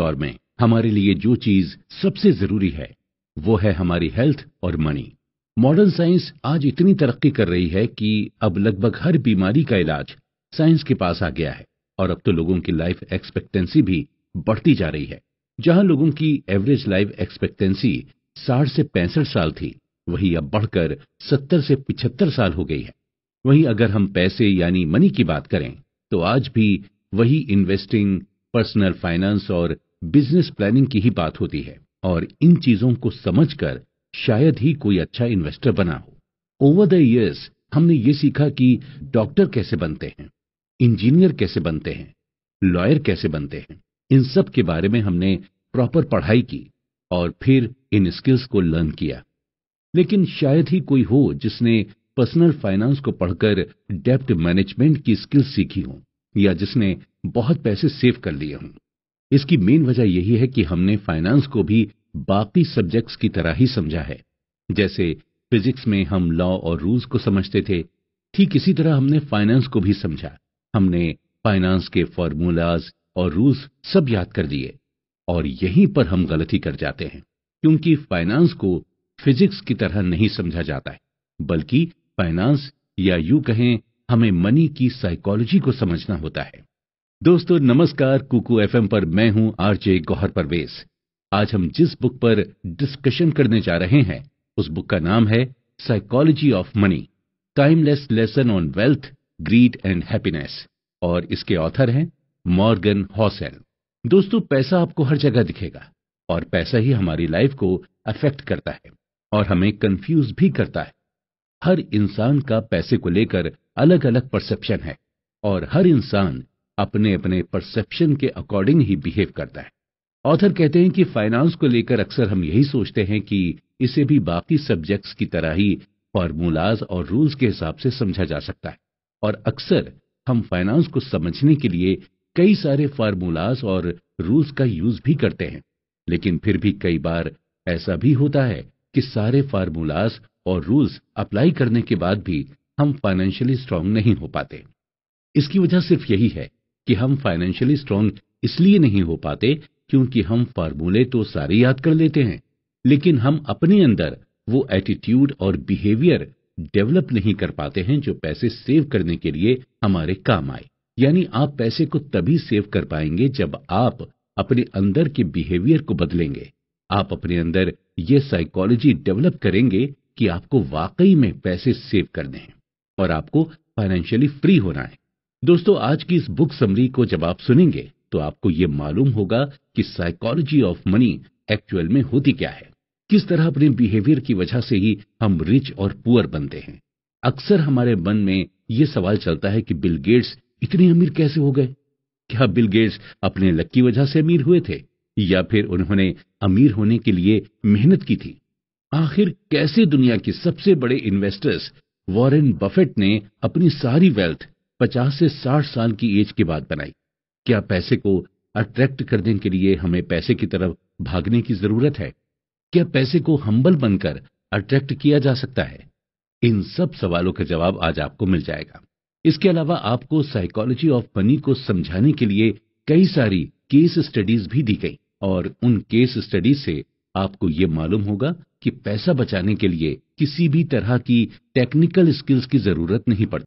दौर में हमारे लिए जो चीज सबसे जरूरी है वो है हमारी हेल्थ और मनी मॉडर्न साइंस आज इतनी तरक्की कर रही है कि अब लगभग हर बीमारी का इलाज साइंस के पास आ गया है और अब तो लोगों की लाइफ एक्सपेक्टेंसी भी बढ़ती जा रही है जहां लोगों की एवरेज लाइफ एक्सपेक्टेंसी साठ से पैंसठ साल थी वही अब बढ़कर सत्तर से पिछहत्तर साल हो गई है वहीं अगर हम पैसे यानी मनी की बात करें तो आज भी वही इन्वेस्टिंग पर्सनल फाइनेंस और बिजनेस प्लानिंग की ही बात होती है और इन चीजों को समझकर शायद ही कोई अच्छा इन्वेस्टर बना हो ओवर द ईयर्स हमने ये सीखा कि डॉक्टर कैसे बनते हैं इंजीनियर कैसे बनते हैं लॉयर कैसे बनते हैं इन सब के बारे में हमने प्रॉपर पढ़ाई की और फिर इन स्किल्स को लर्न किया लेकिन शायद ही कोई हो जिसने पर्सनल फाइनेंस को पढ़कर डेप्ट मैनेजमेंट की स्किल्स सीखी हो या जिसने बहुत पैसे सेव कर लिए हों इसकी मेन वजह यही है कि हमने फाइनेंस को भी बाकी सब्जेक्ट्स की तरह ही समझा है जैसे फिजिक्स में हम लॉ और रूल्स को समझते थे ठीक इसी तरह हमने फाइनेंस को भी समझा हमने फाइनेंस के फॉर्मूलाज और रूल्स सब याद कर दिए और यहीं पर हम गलती कर जाते हैं क्योंकि फाइनेंस को फिजिक्स की तरह नहीं समझा जाता है बल्कि फाइनेंस या यू कहें हमें मनी की साइकोलॉजी को समझना होता है दोस्तों नमस्कार कुकू एफएम पर मैं हूं आरजे गौहर परवेज आज हम जिस बुक पर डिस्कशन करने जा रहे हैं उस बुक का नाम है psychology of money timeless lesson on wealth greed and happiness और इसके ऑथर हैं मॉर्गन हॉसेल दोस्तों पैसा आपको हर जगह दिखेगा और पैसा ही हमारी लाइफ को अफेक्ट करता है और हमें कंफ्यूज भी करता है हर इंसान का पैसे को लेकर अलग अलग परसेप्शन है और हर इंसान अपने अपने परसेप्शन के अकॉर्डिंग ही बिहेव करता है ऑथर कहते हैं कि फाइनेंस को लेकर अक्सर हम यही सोचते हैं कि इसे भी बाकी सब्जेक्ट्स की तरह ही फॉर्मूलाज और रूल्स के हिसाब से समझा जा सकता है और अक्सर हम फाइनेंस को समझने के लिए कई सारे फार्मूलाज और रूल्स का यूज भी करते हैं लेकिन फिर भी कई बार ऐसा भी होता है कि सारे फार्मूलाज और रूल्स अप्लाई करने के बाद भी हम फाइनेंशियली स्ट्रांग नहीं हो पाते इसकी वजह सिर्फ यही है कि हम फाइनेंशियली स्ट्रांग इसलिए नहीं हो पाते क्योंकि हम फार्मूले तो सारे याद कर लेते हैं लेकिन हम अपने अंदर वो एटीट्यूड और बिहेवियर डेवलप नहीं कर पाते हैं जो पैसे सेव करने के लिए हमारे काम आए यानी आप पैसे को तभी सेव कर पाएंगे जब आप अपने अंदर के बिहेवियर को बदलेंगे आप अपने अंदर ये साइकोलॉजी डेवलप करेंगे कि आपको वाकई में पैसे सेव करने हैं और आपको फाइनेंशियली फ्री होना है दोस्तों आज की इस बुक समरी को जब आप सुनेंगे तो आपको ये मालूम होगा कि साइकोलॉजी ऑफ मनी एक्चुअल में होती क्या है किस तरह अपने बिहेवियर की वजह से ही हम रिच और पुअर बनते हैं अक्सर हमारे मन में ये सवाल चलता है कि बिल गेट्स इतने अमीर कैसे हो गए क्या बिल गेट्स अपने लक की वजह से अमीर हुए थे या फिर उन्होंने अमीर होने के लिए मेहनत की थी आखिर कैसे दुनिया के सबसे बड़े इन्वेस्टर्स वॉरेन बफेट ने अपनी सारी वेल्थ पचास से साठ साल की एज के बाद बनाई क्या पैसे को अट्रैक्ट करने के लिए हमें पैसे की तरफ भागने की जरूरत है क्या पैसे को हम्बल बनकर अट्रैक्ट किया जा सकता है इन सब सवालों का जवाब आज आपको मिल जाएगा इसके अलावा आपको साइकोलॉजी ऑफ मनी को समझाने के लिए कई सारी केस स्टडीज भी दी गई और उन केस स्टडीज से आपको ये मालूम होगा कि पैसा बचाने के लिए किसी भी तरह की टेक्निकल स्किल्स की जरूरत नहीं पड़ती